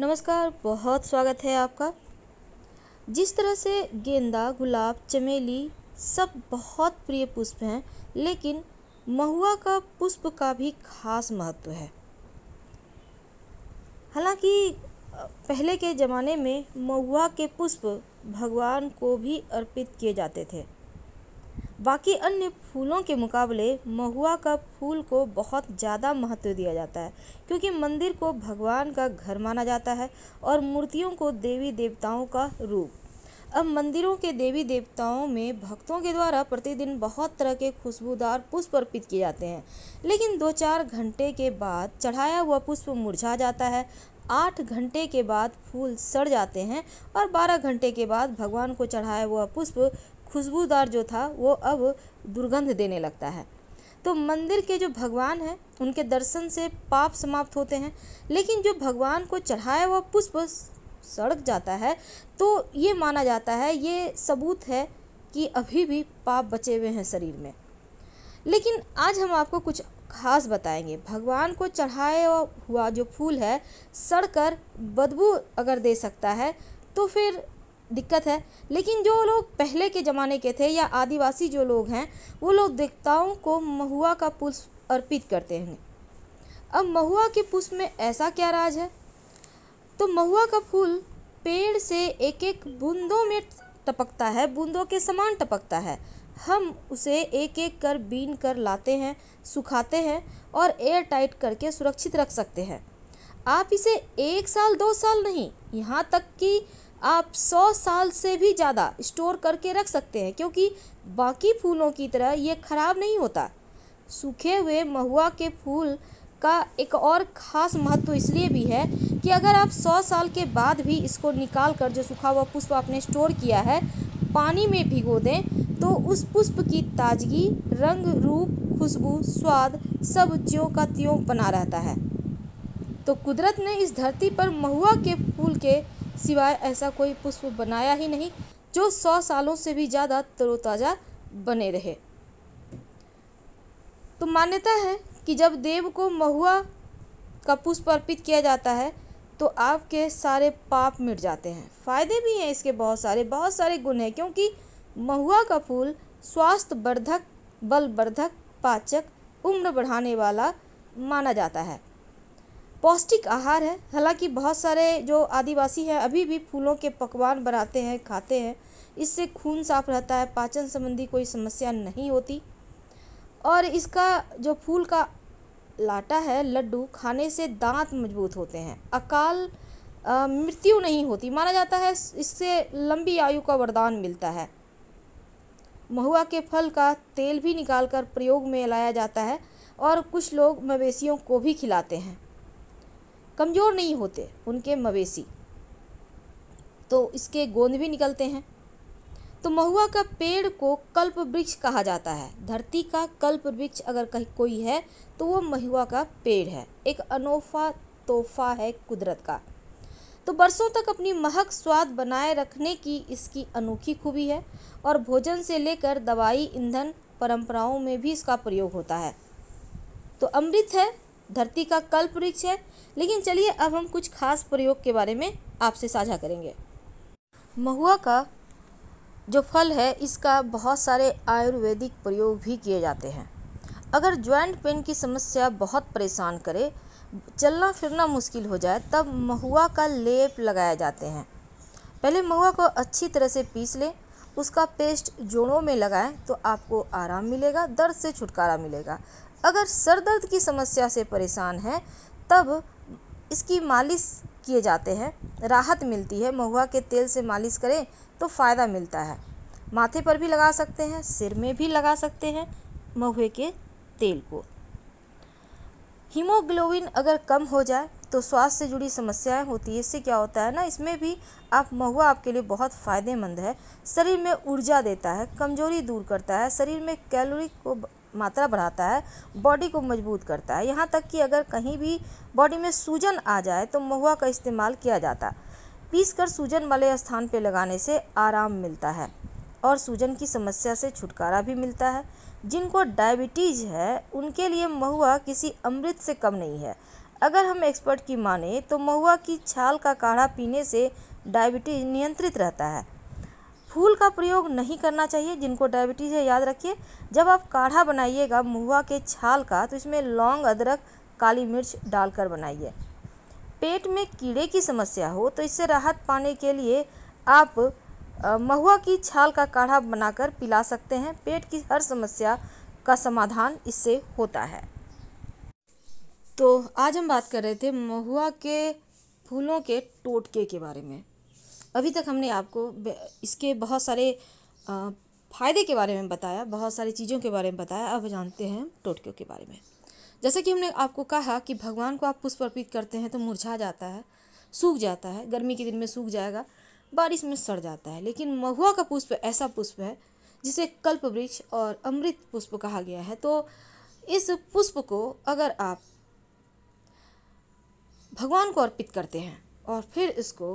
नमस्कार बहुत स्वागत है आपका जिस तरह से गेंदा गुलाब चमेली सब बहुत प्रिय पुष्प हैं लेकिन महुआ का पुष्प का भी खास महत्व है हालांकि पहले के ज़माने में महुआ के पुष्प भगवान को भी अर्पित किए जाते थे बाकी अन्य फूलों के मुकाबले महुआ का फूल को बहुत ज़्यादा महत्व दिया जाता है क्योंकि मंदिर को भगवान का घर माना जाता है और मूर्तियों को देवी देवताओं का रूप अब मंदिरों के देवी देवताओं में भक्तों के द्वारा प्रतिदिन बहुत तरह के खुशबूदार पुष्प अर्पित किए जाते हैं लेकिन दो चार घंटे के बाद चढ़ाया हुआ पुष्प मुरझा जाता है आठ घंटे के बाद फूल सड़ जाते हैं और बारह घंटे के बाद भगवान को चढ़ाया हुआ पुष्प खुशबूदार जो था वो अब दुर्गंध देने लगता है तो मंदिर के जो भगवान हैं उनके दर्शन से पाप समाप्त होते हैं लेकिन जो भगवान को चढ़ाया हुआ पुष्प सड़क जाता है तो ये माना जाता है ये सबूत है कि अभी भी पाप बचे हुए हैं शरीर में लेकिन आज हम आपको कुछ खास बताएंगे भगवान को चढ़ाया हुआ जो फूल है सड़कर बदबू अगर दे सकता है तो फिर दिक्कत है लेकिन जो लोग पहले के ज़माने के थे या आदिवासी जो लोग हैं वो लोग देवताओं को महुआ का पुष्प अर्पित करते हैं अब महुआ के पुष्प में ऐसा क्या राज है तो महुआ का फूल पेड़ से एक एक बूंदों में टपकता है बूंदों के समान टपकता है हम उसे एक एक कर बीन कर लाते हैं सुखाते हैं और एयर टाइट करके सुरक्षित रख सकते हैं आप इसे एक साल दो साल नहीं यहाँ तक कि आप सौ साल से भी ज़्यादा स्टोर करके रख सकते हैं क्योंकि बाकी फूलों की तरह ये ख़राब नहीं होता सूखे हुए महुआ के फूल का एक और ख़ास महत्व इसलिए भी है कि अगर आप सौ साल के बाद भी इसको निकाल कर जो सूखा हुआ पुष्प आपने स्टोर किया है पानी में भिगो दें तो उस पुष्प की ताजगी रंग रूप खुशबू स्वाद सब ज्यों का त्यों बना रहता है तो कुदरत ने इस धरती पर महुआ के फूल के सिवाय ऐसा कोई पुष्प बनाया ही नहीं जो सौ सालों से भी ज़्यादा तरोताज़ा बने रहे तो मान्यता है कि जब देव को महुआ का पुष्प अर्पित किया जाता है तो आपके सारे पाप मिट जाते हैं फायदे भी हैं इसके बहुत सारे बहुत सारे गुण हैं क्योंकि महुआ का फूल स्वास्थ्य वर्धक बलवर्धक पाचक उम्र बढ़ाने वाला माना जाता है पौष्टिक आहार है हालांकि बहुत सारे जो आदिवासी हैं अभी भी फूलों के पकवान बनाते हैं खाते हैं इससे खून साफ रहता है पाचन संबंधी कोई समस्या नहीं होती और इसका जो फूल का लाटा है लड्डू खाने से दांत मजबूत होते हैं अकाल मृत्यु नहीं होती माना जाता है इससे लंबी आयु का वरदान मिलता है महुआ के फल का तेल भी निकालकर प्रयोग में लाया जाता है और कुछ लोग मवेशियों को भी खिलाते हैं कमज़ोर नहीं होते उनके मवेशी तो इसके गोंद भी निकलते हैं तो महुआ का पेड़ को कल्प वृक्ष कहा जाता है धरती का कल्प वृक्ष अगर कहीं कोई है तो वो महुआ का पेड़ है एक अनोखा तोहफा है कुदरत का तो बरसों तक अपनी महक स्वाद बनाए रखने की इसकी अनोखी खूबी है और भोजन से लेकर दवाई ईंधन परंपराओं में भी इसका प्रयोग होता है तो अमृत है धरती का कल्प वृक्ष है लेकिन चलिए अब हम कुछ खास प्रयोग के बारे में आपसे साझा करेंगे महुआ का जो फल है इसका बहुत सारे आयुर्वेदिक प्रयोग भी किए जाते हैं अगर ज्वाइंट पेन की समस्या बहुत परेशान करे चलना फिरना मुश्किल हो जाए तब महुआ का लेप लगाया जाते हैं पहले महुआ को अच्छी तरह से पीस लें उसका पेस्ट जोड़ों में लगाएं तो आपको आराम मिलेगा दर्द से छुटकारा मिलेगा अगर सर दर्द की समस्या से परेशान हैं तब इसकी मालिश किए जाते हैं राहत मिलती है महुआ के तेल से मालिश करें तो फ़ायदा मिलता है माथे पर भी लगा सकते हैं सिर में भी लगा सकते हैं महुए के तेल को हीमोग्लोबिन अगर कम हो जाए तो स्वास्थ्य से जुड़ी समस्याएं होती है इससे क्या होता है ना इसमें भी आप महुआ आपके लिए बहुत फ़ायदेमंद है शरीर में ऊर्जा देता है कमजोरी दूर करता है शरीर में कैलोरी को मात्रा बढ़ाता है बॉडी को मजबूत करता है यहाँ तक कि अगर कहीं भी बॉडी में सूजन आ जाए तो महुआ का इस्तेमाल किया जाता पीस कर सूजन वाले स्थान पर लगाने से आराम मिलता है और सूजन की समस्या से छुटकारा भी मिलता है जिनको डायबिटीज़ है उनके लिए महुआ किसी अमृत से कम नहीं है अगर हम एक्सपर्ट की माने तो महुआ की छाल का काढ़ा पीने से डायबिटीज़ नियंत्रित रहता है फूल का प्रयोग नहीं करना चाहिए जिनको डायबिटीज़ है याद रखिए जब आप काढ़ा बनाइएगा महुआ के छाल का तो इसमें लौंग अदरक काली मिर्च डालकर बनाइए पेट में कीड़े की समस्या हो तो इससे राहत पाने के लिए आप महुआ की छाल का काढ़ा बनाकर पिला सकते हैं पेट की हर समस्या का समाधान इससे होता है तो आज हम बात कर रहे थे महुआ के फूलों के टोटके के बारे में अभी तक हमने आपको इसके बहुत सारे फ़ायदे के बारे में बताया बहुत सारी चीज़ों के बारे में बताया अब जानते हैं टोटकियों के बारे में जैसे कि हमने आपको कहा कि भगवान को आप पुष्प अर्पित करते हैं तो मुरझा जाता है सूख जाता है गर्मी के दिन में सूख जाएगा बारिश में सड़ जाता है लेकिन महुआ का पुष्प ऐसा पुष्प है जिसे कल्प वृक्ष और अमृत पुष्प कहा गया है तो इस पुष्प को अगर आप भगवान को अर्पित करते हैं और फिर इसको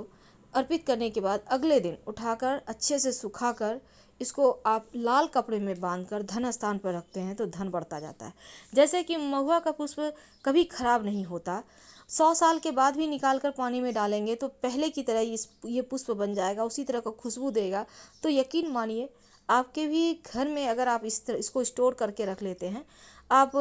अर्पित करने के बाद अगले दिन उठाकर अच्छे से सुखाकर इसको आप लाल कपड़े में बांधकर धन स्थान पर रखते हैं तो धन बढ़ता जाता है जैसे कि महुआ का पुष्प कभी खराब नहीं होता सौ साल के बाद भी निकाल कर पानी में डालेंगे तो पहले की तरह इस ये पुष्प बन जाएगा उसी तरह का खुशबू देगा तो यकीन मानिए आपके भी घर में अगर आप इस तरह इसको स्टोर करके रख लेते हैं आप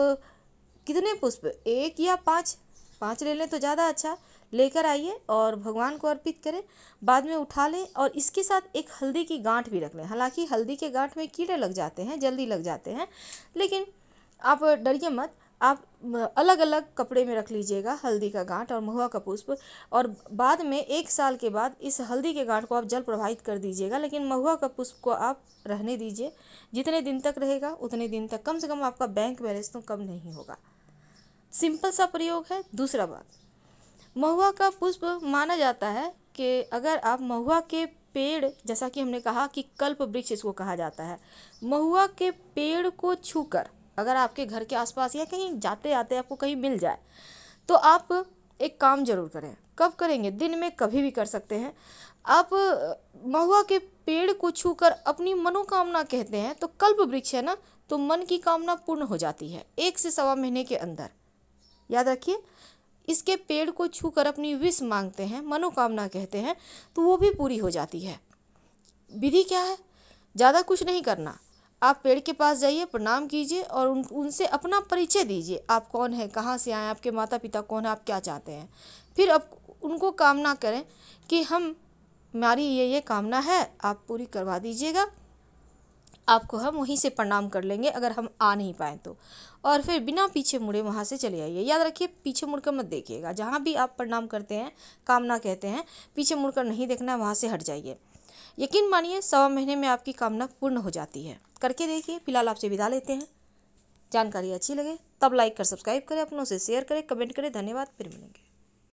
कितने पुष्प एक या पाँच पाँच ले लें तो ज़्यादा अच्छा लेकर आइए और भगवान को अर्पित करें बाद में उठा लें और इसके साथ एक हल्दी की गांठ भी रख लें हालांकि हल्दी के गांठ में कीड़े लग जाते हैं जल्दी लग जाते हैं लेकिन आप डरिए मत आप अलग अलग कपड़े में रख लीजिएगा हल्दी का गांठ और महुआ का पुष्प और बाद में एक साल के बाद इस हल्दी के गांठ को आप जल प्रवाहित कर दीजिएगा लेकिन महुआ का पुष्प को आप रहने दीजिए जितने दिन तक रहेगा उतने दिन तक कम से कम आपका बैंक बैलेंस तो कम नहीं होगा सिंपल सा प्रयोग है दूसरा बात महुआ का पुष्प माना जाता है कि अगर आप महुआ के पेड़ जैसा कि हमने कहा कि कल्प वृक्ष इसको कहा जाता है महुआ के पेड़ को छूकर अगर आपके घर के आसपास या कहीं जाते आते आपको कहीं मिल जाए तो आप एक काम जरूर करें कब करेंगे दिन में कभी भी कर सकते हैं आप महुआ के पेड़ को छूकर अपनी मनोकामना कहते हैं तो कल्प वृक्ष है ना तो मन की कामना पूर्ण हो जाती है एक से सवा महीने के अंदर याद रखिए इसके पेड़ को छूकर अपनी विष मांगते हैं मनोकामना कहते हैं तो वो भी पूरी हो जाती है विधि क्या है ज़्यादा कुछ नहीं करना आप पेड़ के पास जाइए प्रणाम कीजिए और उन उनसे अपना परिचय दीजिए आप कौन हैं कहाँ से आए आपके माता पिता कौन हैं आप क्या चाहते हैं फिर अब उनको कामना करें कि हम हमारी ये ये कामना है आप पूरी करवा दीजिएगा आपको हम वहीं से प्रणाम कर लेंगे अगर हम आ नहीं पाएँ तो और फिर बिना पीछे मुड़े वहाँ से चले आइए याद रखिए पीछे मुड़कर मत देखिएगा जहाँ भी आप प्रणाम करते हैं कामना कहते हैं पीछे मुड़कर नहीं देखना है वहाँ से हट जाइए यकीन मानिए सवा महीने में आपकी कामना पूर्ण हो जाती है करके देखिए फिलहाल आपसे विदा लेते हैं जानकारी अच्छी लगे तब लाइक कर सब्सक्राइब करें अपनों से शेयर करें कमेंट करें धन्यवाद फिर मिलेंगे